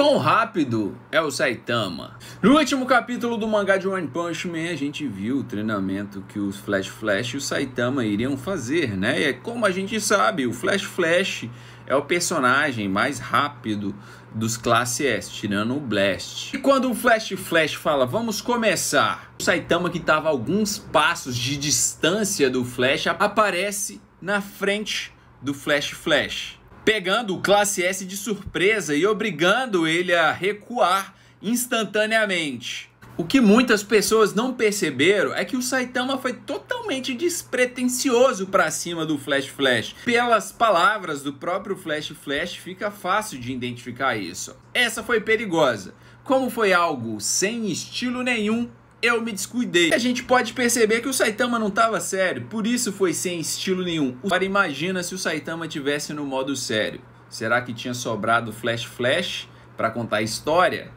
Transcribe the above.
Quão rápido é o Saitama? No último capítulo do mangá de One Punch Man, a gente viu o treinamento que os Flash Flash e o Saitama iriam fazer, né? E é como a gente sabe, o Flash Flash é o personagem mais rápido dos classe S, tirando o Blast. E quando o Flash Flash fala, vamos começar, o Saitama, que estava alguns passos de distância do Flash, aparece na frente do Flash Flash pegando o Classe S de surpresa e obrigando ele a recuar instantaneamente. O que muitas pessoas não perceberam é que o Saitama foi totalmente despretensioso para cima do Flash Flash. Pelas palavras do próprio Flash Flash, fica fácil de identificar isso. Essa foi perigosa. Como foi algo sem estilo nenhum, eu me descuidei. E a gente pode perceber que o Saitama não estava sério, por isso foi sem estilo nenhum. Agora imagina se o Saitama tivesse no modo sério. Será que tinha sobrado flash flash para contar a história?